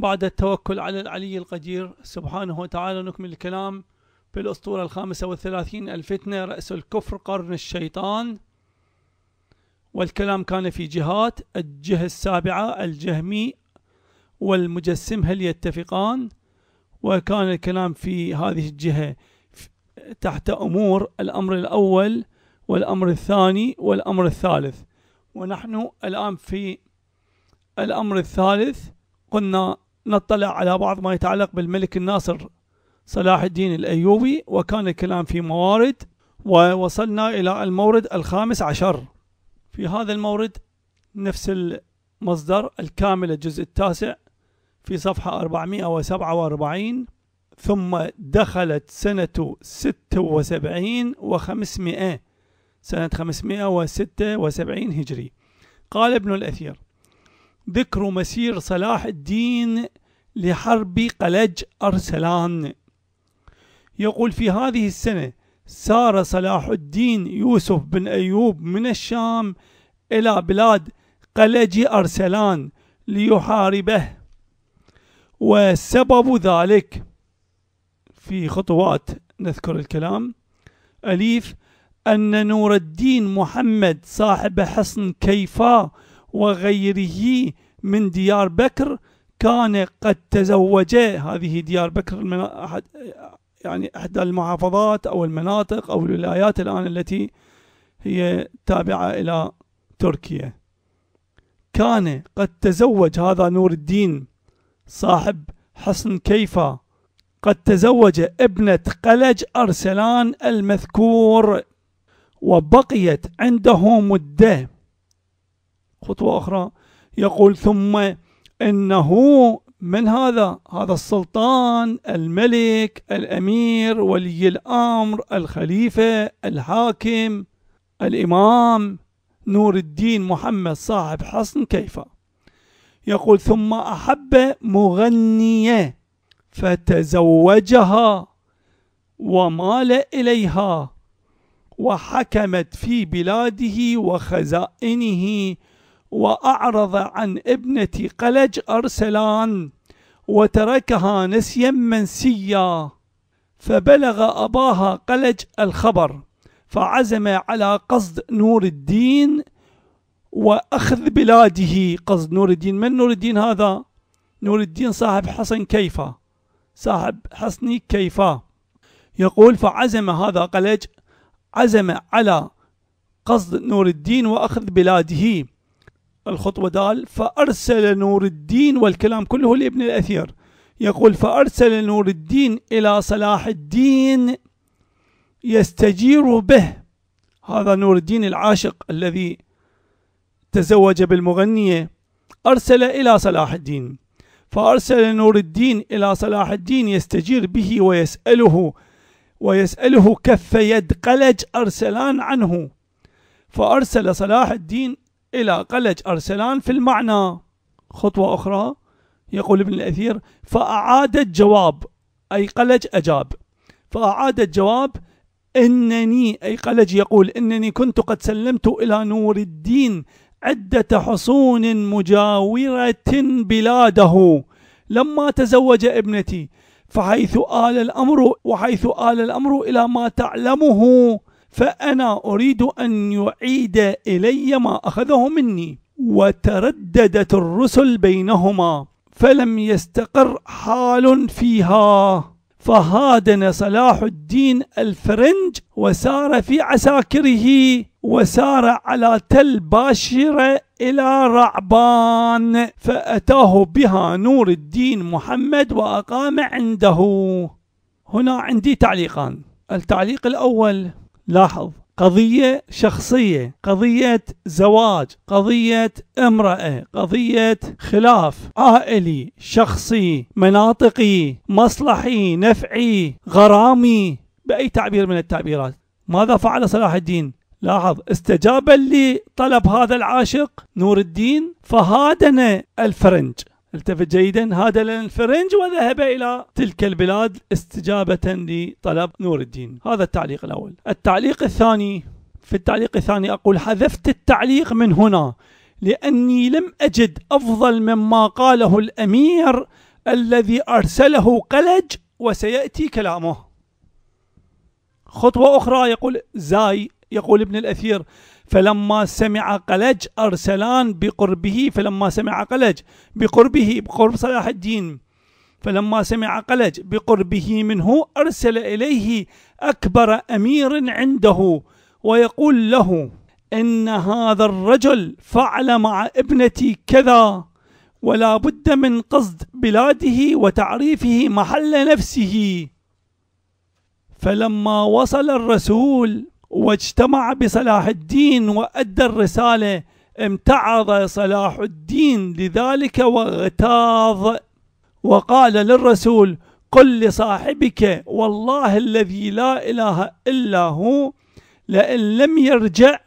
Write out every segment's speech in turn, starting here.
بعد التوكل على العلي القدير سبحانه وتعالى نكمل الكلام في الأسطورة الخامسة والثلاثين الفتنة رأس الكفر قرن الشيطان والكلام كان في جهات الجهة السابعة الجهمي والمجسم هل يتفقان وكان الكلام في هذه الجهة تحت أمور الأمر الأول والأمر الثاني والأمر الثالث ونحن الآن في الأمر الثالث قلنا نطلع على بعض ما يتعلق بالملك الناصر صلاح الدين الأيوبي وكان الكلام في موارد ووصلنا إلى المورد الخامس عشر في هذا المورد نفس المصدر الكامل الجزء التاسع في صفحة 447 ثم دخلت سنة 76 و500 سنة 576 هجري قال ابن الأثير ذكر مسير صلاح الدين لحرب قلج أرسلان يقول في هذه السنة سار صلاح الدين يوسف بن أيوب من الشام إلى بلاد قلج أرسلان ليحاربه وسبب ذلك في خطوات نذكر الكلام أليف أن نور الدين محمد صاحب حصن كيفا وغيره من ديار بكر كان قد تزوج هذه ديار بكر أحد يعني إحدى المحافظات أو المناطق أو الولايات الآن التي هي تابعة إلى تركيا كان قد تزوج هذا نور الدين صاحب حسن كيفا قد تزوج ابنة قلج أرسلان المذكور وبقيت عنده مدة خطوة أخرى يقول ثم إنه من هذا هذا السلطان الملك الأمير ولي الأمر الخليفة الحاكم الإمام نور الدين محمد صاحب حصن كيف يقول ثم أحب مغنية فتزوجها ومال إليها وحكمت في بلاده وخزائنه وأعرض عن ابنة قلج أرسلان وتركها نسيا منسيا فبلغ أباها قلج الخبر فعزم على قصد نور الدين وأخذ بلاده قصد نور الدين من نور الدين هذا؟ نور الدين صاحب حصن كيفة صاحب حصن كيفة يقول فعزم هذا قلج عزم على قصد نور الدين وأخذ بلاده الخطوة دال فأرسل نور الدين والكلام كله لابن الأثير يقول فأرسل نور الدين إلى صلاح الدين يستجير به هذا نور الدين العاشق الذي تزوج بالمغنية أرسل إلى صلاح الدين فأرسل نور الدين إلى صلاح الدين يستجير به ويسأله ويسأله كف يد قلج أرسلان عنه فأرسل صلاح الدين إلى قلج أرسلان في المعنى خطوة أخرى يقول ابن الأثير فأعاد الجواب أي قلج أجاب فأعاد الجواب إنني أي قلج يقول إنني كنت قد سلمت إلى نور الدين عدة حصون مجاورة بلاده لما تزوج ابنتي فحيث آل الأمر وحيث آل الأمر إلى ما تعلمه فأنا أريد أن يعيد إلي ما أخذه مني وترددت الرسل بينهما فلم يستقر حال فيها فهادن صلاح الدين الفرنج وسار في عساكره وسار على تل باشرة إلى رعبان فأتاه بها نور الدين محمد وأقام عنده هنا عندي تعليقان التعليق الأول لاحظ قضية شخصية قضية زواج قضية امرأة قضية خلاف عائلي شخصي مناطقي مصلحي نفعي غرامي بأي تعبير من التعبيرات ماذا فعل صلاح الدين لاحظ استجابا لطلب هذا العاشق نور الدين فهادن الفرنج التفت جيدا هذا للفرنج وذهب إلى تلك البلاد استجابة لطلب نور الدين هذا التعليق الأول التعليق الثاني في التعليق الثاني أقول حذفت التعليق من هنا لأني لم أجد أفضل مما قاله الأمير الذي أرسله قلج وسيأتي كلامه خطوة أخرى يقول زاي يقول ابن الأثير فلما سمع قلج أرسلان بقربه فلما سمع قلج بقربه بقرب صلاح الدين فلما سمع قلج بقربه منه أرسل إليه أكبر أمير عنده ويقول له إن هذا الرجل فعل مع ابنتي كذا ولا بد من قصد بلاده وتعريفه محل نفسه فلما وصل الرسول واجتمع بصلاح الدين وأدى الرسالة امتعض صلاح الدين لذلك واغتاظ وقال للرسول قل لصاحبك والله الذي لا إله إلا هو لئن لم يرجع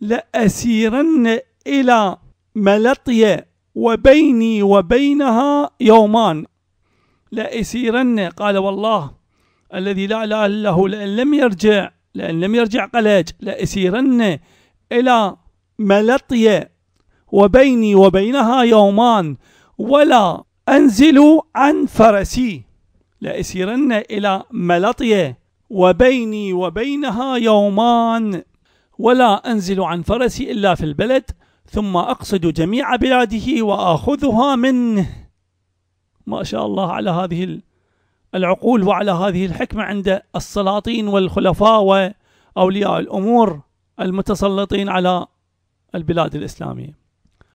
لأسيرن إلى ملطية وبيني وبينها يومان لأسيرن قال والله الذي لا إله إلا هو لئن لم يرجع لأن لم يرجع قلج لأسيرن إلى ملطية وبيني وبينها يومان ولا أنزل عن فرسي لأسيرن إلى ملطية وبيني وبينها يومان ولا أنزل عن فرسي إلا في البلد ثم أقصد جميع بلاده وآخذها منه ما شاء الله على هذه العقول وعلى هذه الحكمة عند السلاطين والخلفاء وأولياء الأمور المتسلطين على البلاد الإسلامية